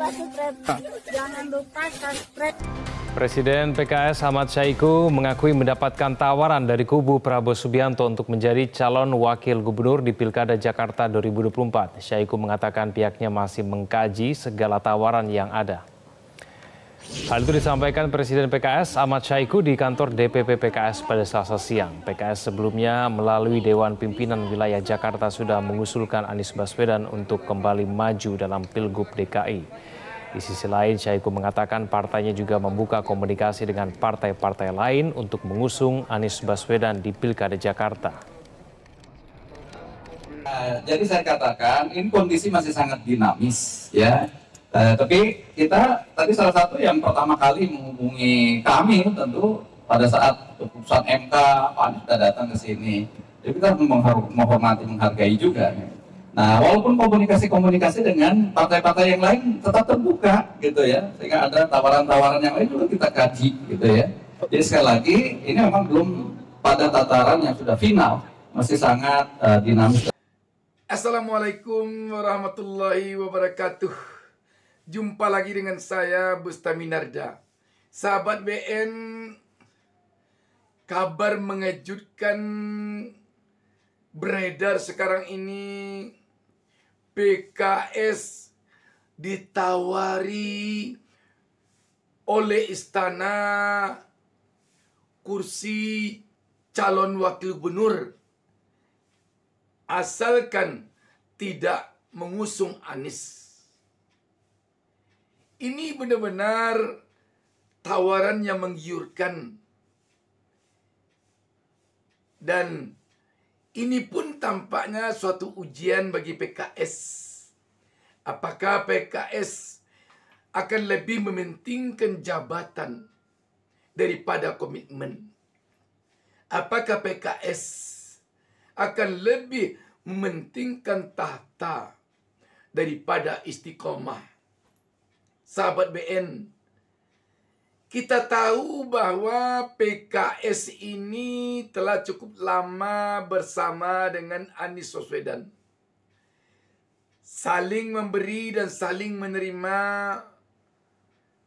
Jangan lupa subscribe. Presiden PKS Ahmad Syaiku mengakui mendapatkan tawaran dari kubu Prabowo Subianto untuk menjadi calon wakil gubernur di Pilkada Jakarta 2024. Syaiku mengatakan pihaknya masih mengkaji segala tawaran yang ada. Hal itu disampaikan Presiden PKS Ahmad Syaiku di kantor DPP PKS pada Selasa siang. PKS sebelumnya melalui Dewan Pimpinan Wilayah Jakarta sudah mengusulkan Anies Baswedan untuk kembali maju dalam Pilgub DKI. Di sisi lain, Syahiku mengatakan partainya juga membuka komunikasi dengan partai-partai lain untuk mengusung Anies Baswedan di Pilkada Jakarta. Nah, jadi saya katakan ini kondisi masih sangat dinamis ya. Eh, tapi kita tadi salah satu yang pertama kali menghubungi kami tentu pada saat keputusan MK, Pak Anies datang ke sini. Jadi kita menghormati, menghargai juga. Ya. Nah, walaupun komunikasi-komunikasi dengan partai-partai yang lain tetap terbuka gitu ya, sehingga ada tawaran-tawaran yang lain juga kita kaji gitu ya. Jadi sekali lagi ini memang belum pada tataran yang sudah final, masih sangat uh, dinamis. Assalamualaikum warahmatullahi wabarakatuh. Jumpa lagi dengan saya Bustami Narda. Sahabat BN, kabar mengejutkan beredar sekarang ini PKS ditawari oleh istana kursi calon wakil gubernur asalkan tidak mengusung Anies. Ini benar-benar tawaran yang menggiurkan dan ini pun tampaknya suatu ujian bagi PKS. Apakah PKS akan lebih mementingkan jabatan daripada komitmen? Apakah PKS akan lebih mementingkan tahta daripada istiqomah? Sahabat BN, kita tahu bahwa PKS ini telah cukup lama bersama dengan Anies Baswedan. Saling memberi dan saling menerima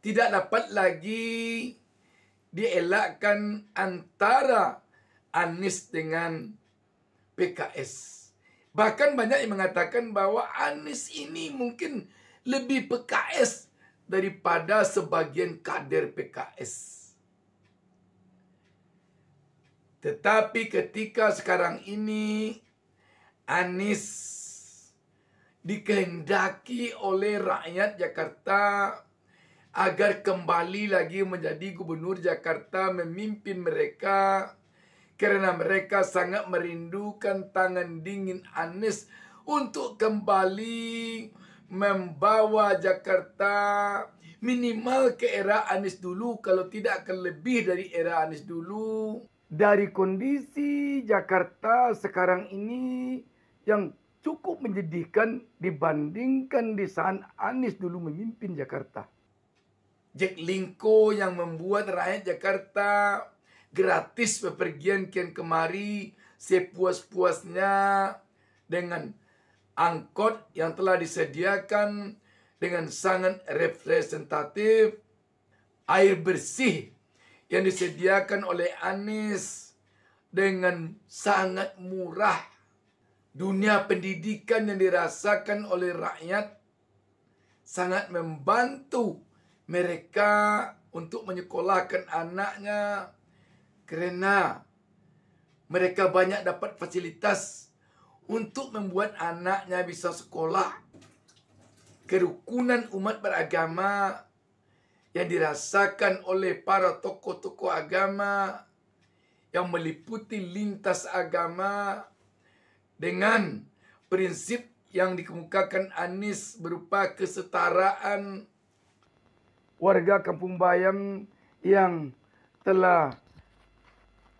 tidak dapat lagi dielakkan antara Anies dengan PKS. Bahkan banyak yang mengatakan bahwa Anies ini mungkin lebih PKS daripada sebagian kader PKS. Tetapi ketika sekarang ini Anies dikehendaki oleh rakyat Jakarta agar kembali lagi menjadi gubernur Jakarta memimpin mereka karena mereka sangat merindukan tangan dingin Anies untuk kembali membawa Jakarta minimal ke era Anies dulu kalau tidak akan lebih dari era Anies dulu dari kondisi Jakarta sekarang ini yang cukup menjadikan dibandingkan di saat Anies dulu memimpin Jakarta. Jack Linko yang membuat rakyat Jakarta gratis bepergian kian kemari sepuas-puasnya dengan angkot yang telah disediakan dengan sangat representatif, air bersih yang disediakan oleh Anies dengan sangat murah, dunia pendidikan yang dirasakan oleh rakyat sangat membantu mereka untuk menyekolahkan anaknya karena mereka banyak dapat fasilitas untuk membuat anaknya bisa sekolah. Kerukunan umat beragama yang dirasakan oleh para tokoh-tokoh agama yang meliputi lintas agama dengan prinsip yang dikemukakan Anies berupa kesetaraan warga Kampung Bayam yang telah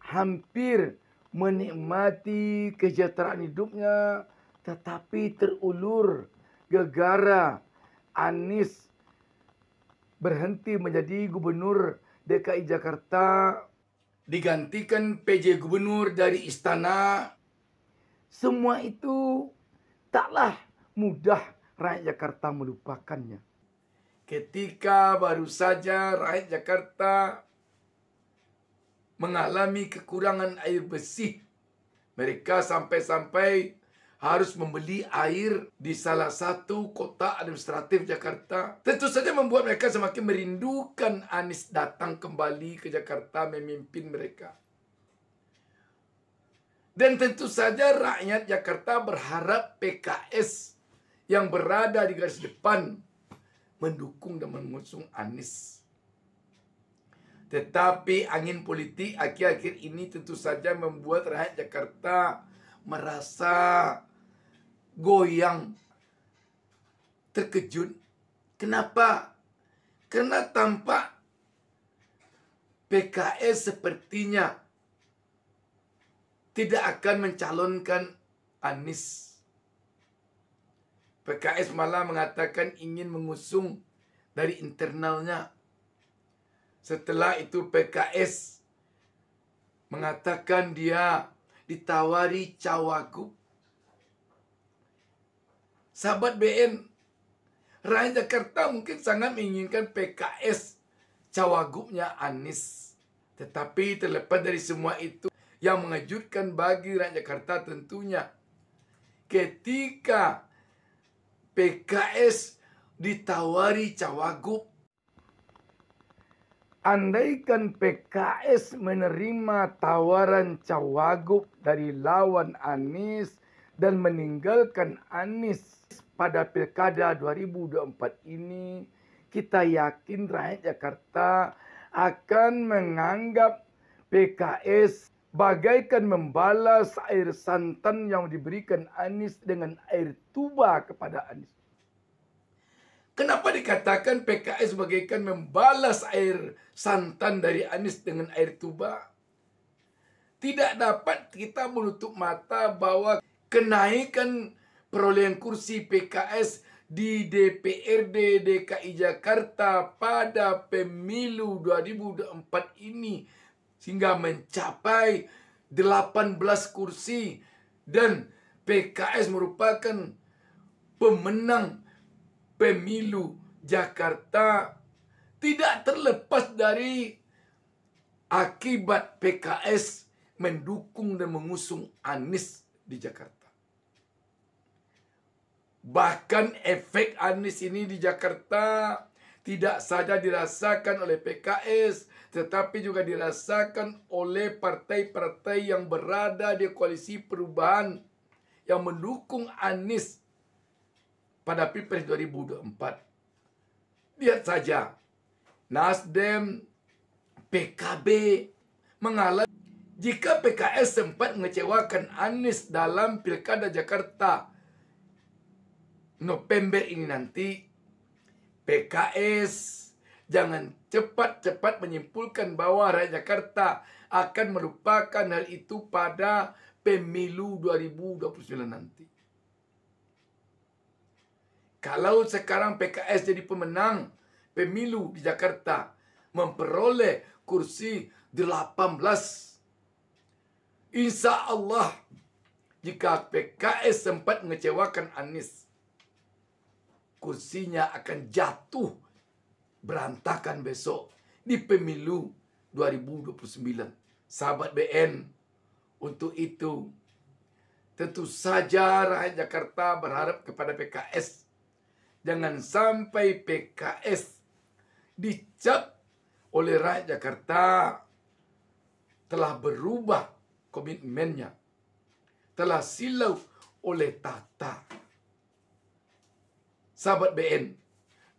hampir menikmati kesejahteraan hidupnya tetapi terulur gegara Anies berhenti menjadi gubernur DKI Jakarta digantikan PJ gubernur dari istana semua itu taklah mudah rakyat Jakarta melupakannya ketika baru saja rakyat Jakarta mengalami kekurangan air bersih. Mereka sampai-sampai harus membeli air di salah satu kota administratif Jakarta. Tentu saja membuat mereka semakin merindukan Anies datang kembali ke Jakarta memimpin mereka. Dan tentu saja rakyat Jakarta berharap PKS yang berada di garis depan mendukung dan mengusung Anies tetapi angin politik akhir-akhir ini tentu saja membuat rakyat Jakarta merasa goyang, terkejut. Kenapa? Karena tampak PKS sepertinya tidak akan mencalonkan Anies. PKS malah mengatakan ingin mengusung dari internalnya setelah itu PKS mengatakan dia ditawari cawagup. Sahabat BN, Rakyat Jakarta mungkin sangat menginginkan PKS cawagupnya Anies. Tetapi terlepas dari semua itu, yang mengejutkan bagi rakyat Jakarta tentunya ketika PKS ditawari cawagup andaikan PKS menerima tawaran cawagup dari lawan Anies dan meninggalkan Anies pada pilkada 2024 ini, kita yakin rakyat Jakarta akan menganggap PKS bagaikan membalas air santan yang diberikan Anies dengan air tuba kepada Anies. Kenapa dikatakan PKS bagaikan membalas air santan dari Anies dengan air tuba? Tidak dapat kita menutup mata bahwa kenaikan perolehan kursi PKS di DPRD DKI Jakarta pada pemilu 2024 ini sehingga mencapai 18 kursi dan PKS merupakan pemenang pemilu Jakarta tidak terlepas dari akibat PKS mendukung dan mengusung Anies di Jakarta. Bahkan efek Anies ini di Jakarta tidak saja dirasakan oleh PKS, tetapi juga dirasakan oleh partai-partai yang berada di koalisi perubahan yang mendukung Anies pada Pilpres 2024. Lihat saja, Nasdem, PKB mengalami jika PKS sempat mengecewakan Anies dalam Pilkada Jakarta November ini nanti, PKS jangan cepat-cepat menyimpulkan bahwa rakyat Jakarta akan melupakan hal itu pada pemilu 2029 nanti. Kalau sekarang PKS jadi pemenang pemilu di Jakarta, memperoleh kursi 18. Insya Allah, jika PKS sempat mengecewakan Anies, kursinya akan jatuh berantakan besok di pemilu 2029. Sahabat BN, untuk itu tentu saja rakyat Jakarta berharap kepada PKS Jangan sampai PKS dicap oleh rakyat Jakarta telah berubah komitmennya. Telah silau oleh tata. Sahabat BN,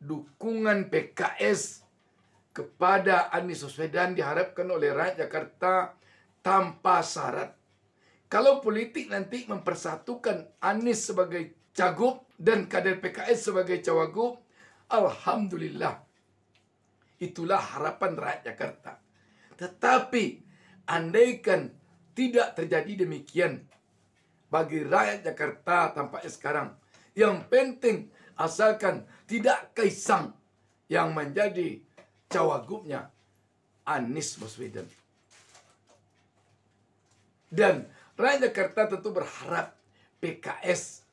dukungan PKS kepada Anies Baswedan diharapkan oleh rakyat Jakarta tanpa syarat kalau politik nanti mempersatukan Anies sebagai cagup dan kader PKS sebagai cawagup, Alhamdulillah. Itulah harapan rakyat Jakarta. Tetapi, andaikan tidak terjadi demikian, bagi rakyat Jakarta tampaknya sekarang, yang penting asalkan tidak Kaisang yang menjadi cawagupnya Anies Baswedan. Dan Rakyat Jakarta tentu berharap PKS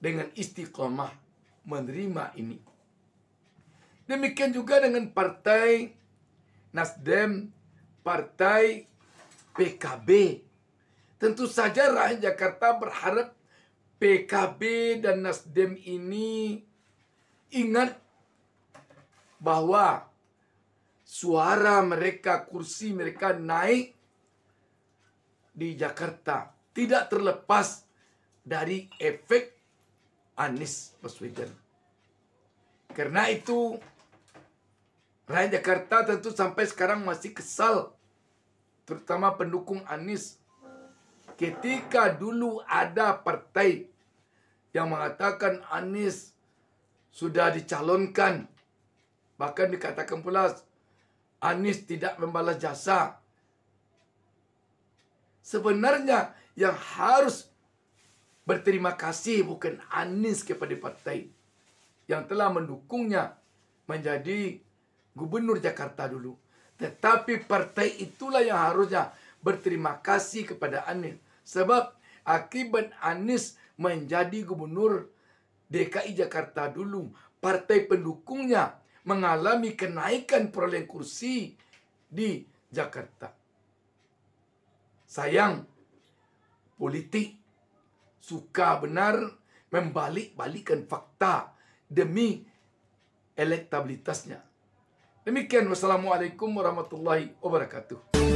dengan istiqomah menerima ini. Demikian juga dengan partai Nasdem, partai PKB. Tentu saja rakyat Jakarta berharap PKB dan Nasdem ini ingat bahwa suara mereka, kursi mereka naik di Jakarta tidak terlepas dari efek Anies Baswedan. Karena itu rakyat Jakarta tentu sampai sekarang masih kesal terutama pendukung Anies ketika dulu ada partai yang mengatakan Anies sudah dicalonkan bahkan dikatakan pula Anies tidak membalas jasa Sebenarnya yang harus berterima kasih bukan Anies kepada partai yang telah mendukungnya menjadi gubernur Jakarta dulu. Tetapi partai itulah yang harusnya berterima kasih kepada Anies. Sebab akibat Anies menjadi gubernur DKI Jakarta dulu, partai pendukungnya mengalami kenaikan perolehan kursi di Jakarta. Sayang, politik suka benar membalik balikkan fakta demi elektabilitasnya. Demikian, wassalamualaikum warahmatullahi wabarakatuh.